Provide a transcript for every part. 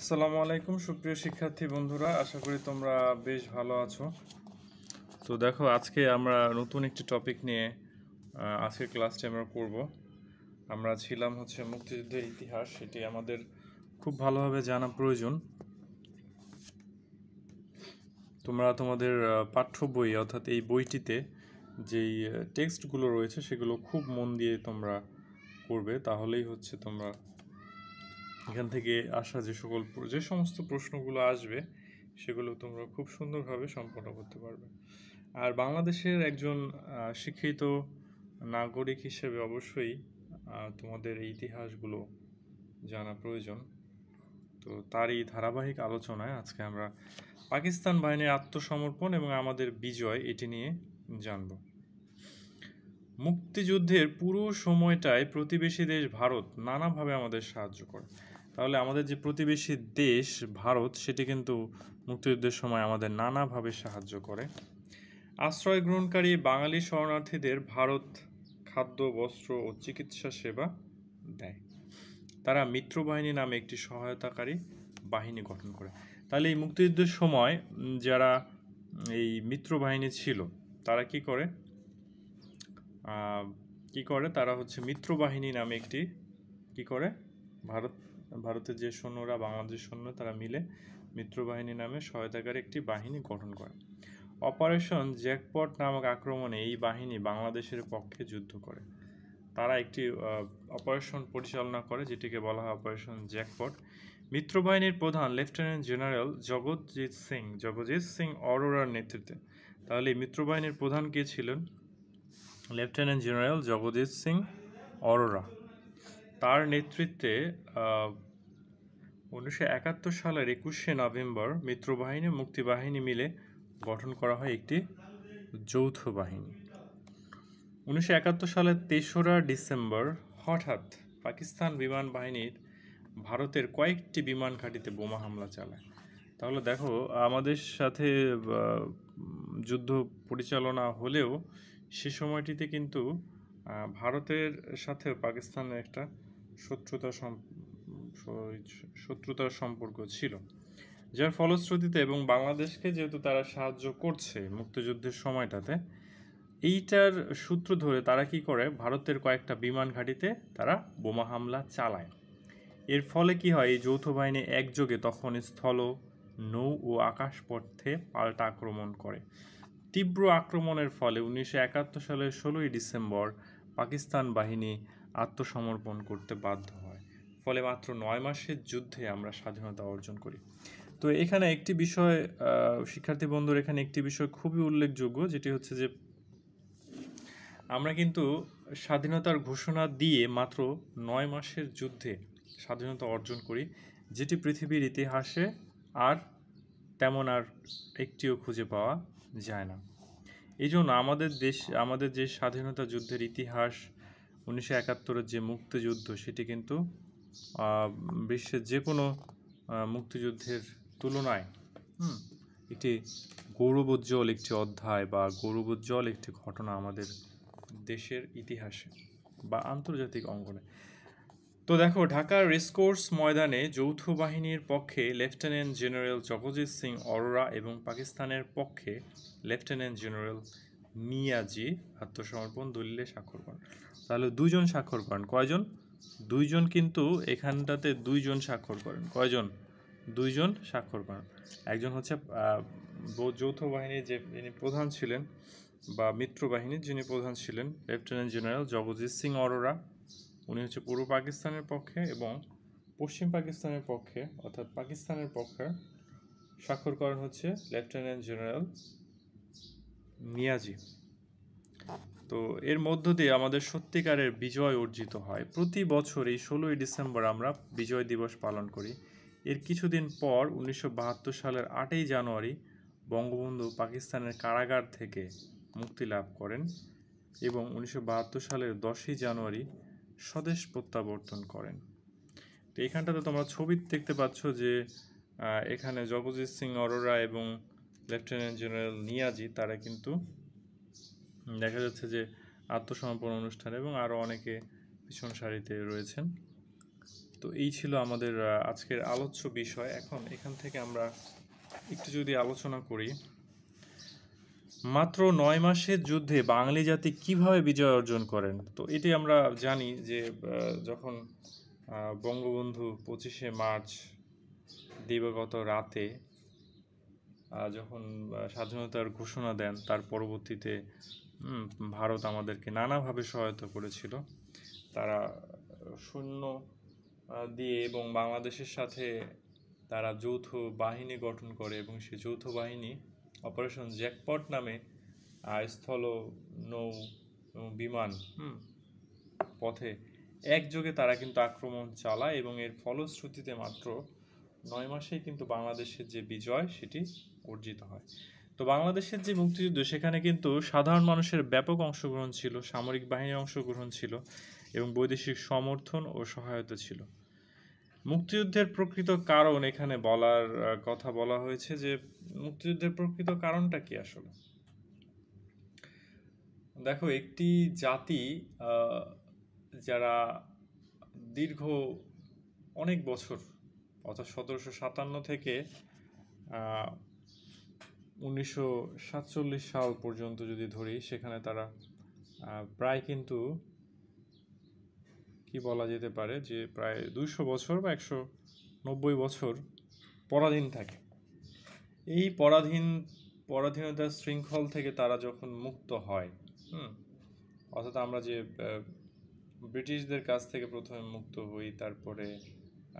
আসসালামু আলাইকুম সুপ্রিয় শিক্ষার্থী বন্ধুরা আশা করি তোমরা বেশ ভালো আছো তো দেখো আজকে আমরা নতুন একটি টপিক নিয়ে আজকের ক্লাসটি আমরা করব আমরা ছিলাম হচ্ছে মুক্তিযুদ্ধের ইতিহাস সেটি আমাদের খুব ভালোভাবে জানা প্রয়োজন তোমরা তোমাদের পাঠ্য বই অর্থাৎ এই বইটিতে যেই টেক্সটগুলো রয়েছে সেগুলো খুব মন দিয়ে তোমরা করবে তাহলেই হচ্ছে তোমরা এখান থেকে আসা যে সকল যে সমস্ত প্রশ্নগুলো আসবে সেগুলো তোমরা খুব সুন্দরভাবে সম্পন্ন করতে পারবে আর বাংলাদেশের একজন শিক্ষিত নাগরিক হিসেবে অবশ্যই তোমাদের এই ইতিহাসগুলো জানা প্রয়োজন তো তারই ধারাবাহিক আলোচনায় আজকে আমরা পাকিস্তান বাহিনীর আত্মসমর্পণ এবং আমাদের বিজয় এটি নিয়ে জানব মুক্তিযুদ্ধের পুরো সময়টায় প্রতিবেশী দেশ ভারত নানাভাবে আমাদের সাহায্য করে তাহলে আমাদের যে প্রতিবেশী দেশ ভারত সেটি কিন্তু মুক্তিযুদ্ধের সময় আমাদের নানাভাবে সাহায্য করে আশ্রয় গ্রহণকারী বাঙালি শরণার্থীদের ভারত খাদ্য বস্ত্র ও চিকিৎসা সেবা দেয় তারা মিত্রবাহিনী নামে একটি সহায়তাকারী বাহিনী গঠন করে তাহলে এই মুক্তিযুদ্ধের সময় যারা এই মিত্রবাহিনী ছিল তারা কি করে কি করে তারা হচ্ছে মিত্রবাহিনী নামে একটি কি করে ভারত ভারতের যে সৈন্যরা বাংলাদেশ সৈন্য তারা মিলে মিত্রবাহিনী নামে সহায়তাকারী একটি বাহিনী গঠন করে অপারেশন জ্যাকপট নামক আক্রমণে এই বাহিনী বাংলাদেশের পক্ষে যুদ্ধ করে তারা একটি অপারেশন পরিচালনা করে যেটিকে বলা হয় অপারেশন জ্যাকপট মিত্রবাহিনীর প্রধান লেফটেন্যান্ট জেনারেল জগৎজিৎ সিং জগজিৎ সিং অরোরার নেতৃত্বে তাহলে মিত্রবাহিনীর প্রধান কে ছিলেন লেফটেন্যান্ট জেনারেল জগজিৎ সিং অরোরা তার নেতৃত্বে উনিশশো একাত্তর সালের একুশে নভেম্বর মিত্রবাহিনী মুক্তিবাহিনী মিলে গঠন করা হয় একটি যৌথ বাহিনী উনিশশো একাত্তর সালের তেসরা ডিসেম্বর হঠাৎ পাকিস্তান বিমান বাহিনীর ভারতের কয়েকটি বিমান ঘাঁটিতে বোমা হামলা চালায় তাহলে দেখো আমাদের সাথে যুদ্ধ পরিচালনা হলেও সে সময়টিতে কিন্তু ভারতের সাথে পাকিস্তানের একটা শত্রুতা শত্রুতার সম্পর্ক ছিল যার ফলশ্রুতিতে এবং বাংলাদেশকে যেহেতু তারা সাহায্য করছে মুক্তিযুদ্ধের সময়টাতে এইটার সূত্র ধরে তারা কি করে ভারতের কয়েকটা বিমান ঘাঁটিতে তারা বোমা হামলা চালায় এর ফলে কি হয় এই যৌথ বাহিনী একযোগে তখন স্থল নৌ ও আকাশপথে পাল্টা আক্রমণ করে তীব্র আক্রমণের ফলে উনিশশো একাত্তর সালের ষোলোই ডিসেম্বর পাকিস্তান বাহিনী আত্মসমর্পণ করতে বাধ্য হয় ফলে মাত্র নয় মাসের যুদ্ধে আমরা স্বাধীনতা অর্জন করি তো এখানে একটি বিষয় শিক্ষার্থী বন্ধুর এখানে একটি বিষয় খুবই উল্লেখযোগ্য যেটি হচ্ছে যে আমরা কিন্তু স্বাধীনতার ঘোষণা দিয়ে মাত্র নয় মাসের যুদ্ধে স্বাধীনতা অর্জন করি যেটি পৃথিবীর ইতিহাসে আর তেমন আর একটিও খুঁজে পাওয়া যায় না এই জন্য আমাদের দেশ আমাদের যে স্বাধীনতা যুদ্ধের ইতিহাস উনিশশো একাত্তরের যে মুক্তিযুদ্ধ সেটি কিন্তু বিশ্বের যে কোনো মুক্তিযুদ্ধের তুলনায় এটি গৌরবোজ্জ্বল একটি অধ্যায় বা গৌরবোজ্জ্বল একটি ঘটনা আমাদের দেশের ইতিহাসে বা আন্তর্জাতিক অঙ্গনে তো দেখো ঢাকার রেসকোর্স ময়দানে যৌথ বাহিনীর পক্ষে লেফটেন্যান্ট জেনারেল জগজিৎ সিং অরোরা এবং পাকিস্তানের পক্ষে লেফটেন্যান্ট জেনারেল মিয়াজি আত্মসমর্পণ দলিলে স্বাক্ষর করেন তাহলে দুইজন স্বাক্ষর করেন কয়জন দুইজন কিন্তু এখানটাতে দুইজন স্বাক্ষর করেন কয়জন দুইজন স্বাক্ষর করেন একজন হচ্ছে যৌথ বাহিনীর যে প্রধান ছিলেন বা মিত্র বাহিনীর যিনি প্রধান ছিলেন লেফটেন্যান্ট জেনারেল জগজিৎ সিং অরোরা উনি হচ্ছে পূর্ব পাকিস্তানের পক্ষে এবং পশ্চিম পাকিস্তানের পক্ষে অর্থাৎ পাকিস্তানের পক্ষে স্বাক্ষর করেন হচ্ছে লেফটেন্যান্ট জেনারেল নিয়াজি তো এর মধ্য দিয়ে আমাদের সত্যিকারের বিজয় অর্জিত হয় প্রতি বছর এই ষোলোই ডিসেম্বর আমরা বিজয় দিবস পালন করি এর কিছুদিন পর উনিশশো সালের আটই জানুয়ারি বঙ্গবন্ধু পাকিস্তানের কারাগার থেকে মুক্তি লাভ করেন এবং উনিশশো সালের দশই জানুয়ারি স্বদেশ প্রত্যাবর্তন করেন তো এখানটাতে তোমরা ছবি দেখতে পাচ্ছ যে এখানে জগজিৎ সিং অরোরা এবং লেফটেন্যান্ট জেনারেল নিয়াজি তারা কিন্তু দেখা যাচ্ছে যে আত্মসমর্পণ অনুষ্ঠান এবং আরও অনেকে পিছন সারিতে রয়েছেন তো এই ছিল আমাদের আজকের আলোচ্য বিষয় এখন এখান থেকে আমরা একটু যদি আলোচনা করি মাত্র নয় মাসের যুদ্ধে বাঙালি জাতি কিভাবে বিজয় অর্জন করেন তো এটি আমরা জানি যে যখন বঙ্গবন্ধু পঁচিশে মার্চ দিবাগত রাতে যখন স্বাধীনতার ঘোষণা দেন তার পরবর্তীতে ভারত আমাদেরকে নানাভাবে সহায়তা করেছিল তারা সৈন্য দিয়ে এবং বাংলাদেশের সাথে তারা যৌথ বাহিনী গঠন করে এবং সেই যৌথ বাহিনী অপারেশন জ্যাকপট নামে স্থল নৌ বিমান পথে একযোগে তারা কিন্তু আক্রমণ চালায় এবং এর ফলশ্রুতিতে মাত্র নয় মাসেই কিন্তু বাংলাদেশের যে বিজয় সেটি অর্জিত হয় তো বাংলাদেশের যে মুক্তিযুদ্ধ সেখানে কিন্তু সাধারণ মানুষের ব্যাপক অংশগ্রহণ ছিল সামরিক বাহিনীর অংশগ্রহণ ছিল এবং বৈদেশিক সমর্থন ও সহায়তা ছিল মুক্তিযুদ্ধের প্রকৃত কারণ এখানে বলার কথা বলা হয়েছে যে মুক্তিযুদ্ধের প্রকৃত কারণটা কি আসলে দেখো একটি জাতি যারা দীর্ঘ অনেক বছর অর্থাৎ সতেরোশো সাতান্ন থেকে উনিশশো সাল পর্যন্ত যদি ধরি সেখানে তারা প্রায় কিন্তু কি বলা যেতে পারে যে প্রায় দুইশো বছর বা একশো নব্বই বছর পরাধীন থাকে এই পরাধীন পরাধীনতার শৃঙ্খল থেকে তারা যখন মুক্ত হয় হুম অর্থাৎ আমরা যে ব্রিটিশদের কাছ থেকে প্রথমে মুক্ত হই তারপরে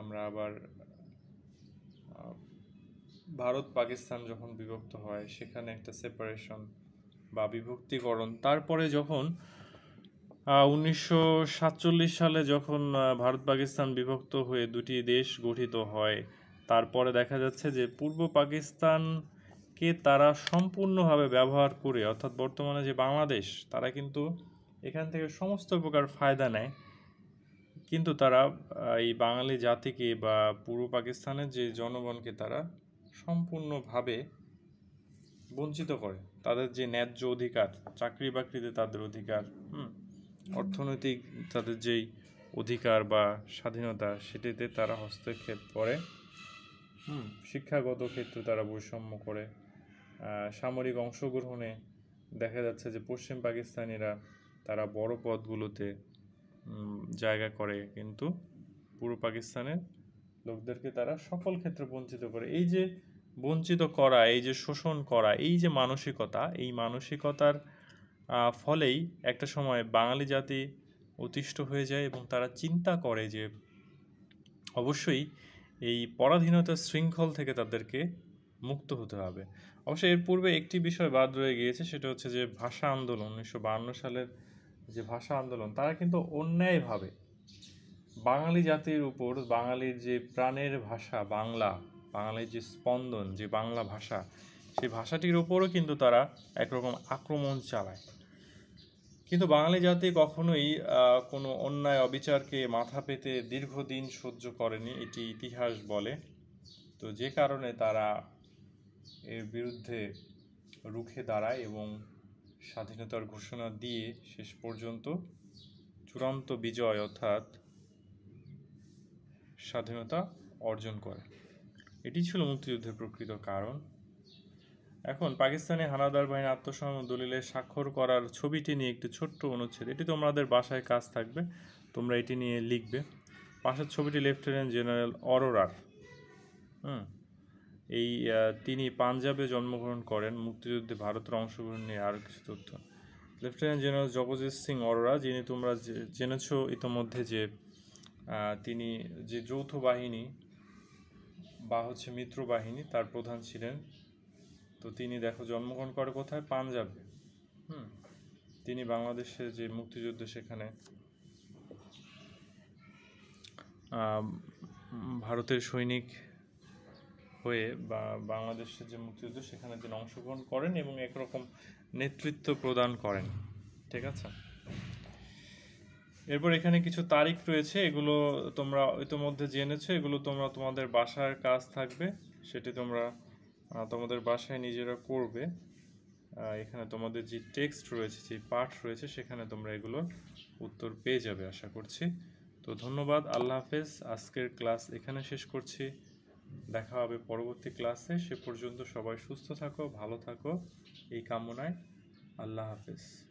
আমরা আবার ভারত পাকিস্তান যখন বিভক্ত হয় সেখানে একটা সেপারেশন বা বিভক্তিকরণ তারপরে যখন উনিশশো সালে যখন ভারত পাকিস্তান বিভক্ত হয়ে দুটি দেশ গঠিত হয় তারপরে দেখা যাচ্ছে যে পূর্ব পাকিস্তানকে তারা সম্পূর্ণভাবে ব্যবহার করে অর্থাৎ বর্তমানে যে বাংলাদেশ তারা কিন্তু এখান থেকে সমস্ত প্রকার ফায়দা নেয় কিন্তু তারা এই বাঙালি জাতিকে বা পূর্ব পাকিস্তানের যে জনগণকে তারা সম্পূর্ণভাবে বঞ্চিত করে তাদের যে ন্যায্য অধিকার চাকরি বাকরিতে তাদের অধিকার হুম অর্থনৈতিক তাদের যেই অধিকার বা স্বাধীনতা সেটিতে তারা হস্তক্ষেপ করে হুম শিক্ষাগত ক্ষেত্রে তারা বৈষম্য করে সামরিক অংশগ্রহণে দেখা যাচ্ছে যে পশ্চিম পাকিস্তানিরা তারা বড় পদগুলোতে জায়গা করে কিন্তু পূর্ব পাকিস্তানের লোকদেরকে তারা সকল ক্ষেত্রে বঞ্চিত করে এই যে বঞ্চিত করা এই যে শোষণ করা এই যে মানসিকতা এই মানসিকতার ফলেই একটা সময় বাঙালি জাতি অতিষ্ঠ হয়ে যায় এবং তারা চিন্তা করে যে অবশ্যই এই পরাধীনতার শৃঙ্খল থেকে তাদেরকে মুক্ত হতে হবে অবশ্য এর পূর্বে একটি বিষয় বাদ রয়ে গিয়েছে সেটা হচ্ছে যে ভাষা আন্দোলন উনিশশো সালের যে ভাষা আন্দোলন তারা কিন্তু অন্যায়ভাবে বাঙালি জাতির উপর বাঙালির যে প্রাণের ভাষা বাংলা বাঙালির যে স্পন্দন যে বাংলা ভাষা সেই ভাষাটির ওপরও কিন্তু তারা একরকম আক্রমণ চালায় কিন্তু বাঙালি জাতি কখনোই কোনো অন্যায় অবিচারকে মাথা পেতে দীর্ঘদিন সহ্য করেনি এটি ইতিহাস বলে তো যে কারণে তারা এর বিরুদ্ধে রুখে দাঁড়ায় এবং স্বাধীনতার ঘোষণা দিয়ে শেষ পর্যন্ত চূড়ান্ত বিজয় অর্থাৎ স্বাধীনতা অর্জন করে এটি ছিল মুক্তিযুদ্ধের প্রকৃত কারণ এখন পাকিস্তানি হানাদার বাহিনী আত্মসম দলিলে স্বাক্ষর করার ছবিটি নিয়ে একটি ছোট্ট অনুচ্ছেদ এটি তোমাদের বাসায় কাজ থাকবে তোমরা এটি নিয়ে লিখবে পাশের ছবিটি লেফটেন্যান্ট জেনারেল অরোরার হুম এই তিনি পাঞ্জাবে জন্মগ্রহণ করেন মুক্তিযুদ্ধে ভারতের অংশগ্রহণ নিয়ে আরও কিছু তথ্য লেফটেন্যান্ট জেনারেল জগজিৎ সিং অরোরা যিনি তোমরা জেনেছো ইতোমধ্যে যে তিনি যে যৌথ বাহিনী বা হচ্ছে মিত্র বাহিনী তার প্রধান ছিলেন তো তিনি দেখো জন্মগ্রহণ করে কোথায় পাঞ্জাবে হুম তিনি বাংলাদেশে যে মুক্তিযুদ্ধ সেখানে ভারতের সৈনিক হয়ে বা বাংলাদেশের যে মুক্তিযুদ্ধ সেখানে তিনি অংশগ্রহণ করেন এবং একরকম নেতৃত্ব প্রদান করেন ঠিক আছে এরপর এখানে কিছু তারিখ রয়েছে এগুলো তোমরা ইতোমধ্যে জেনেছো এগুলো তোমরা তোমাদের বাসার কাজ থাকবে সেটি তোমরা তোমাদের বাসায় নিজেরা করবে এখানে তোমাদের যে টেক্সট রয়েছে যে পাঠ রয়েছে সেখানে তোমরা এগুলোর উত্তর পেয়ে যাবে আশা করছি তো ধন্যবাদ আল্লাহ হাফেজ আজকের ক্লাস এখানে শেষ করছি দেখা হবে পরবর্তী ক্লাসে সে পর্যন্ত সবাই সুস্থ থাকো ভালো থাকো এই কামনায় আল্লাহ হাফেজ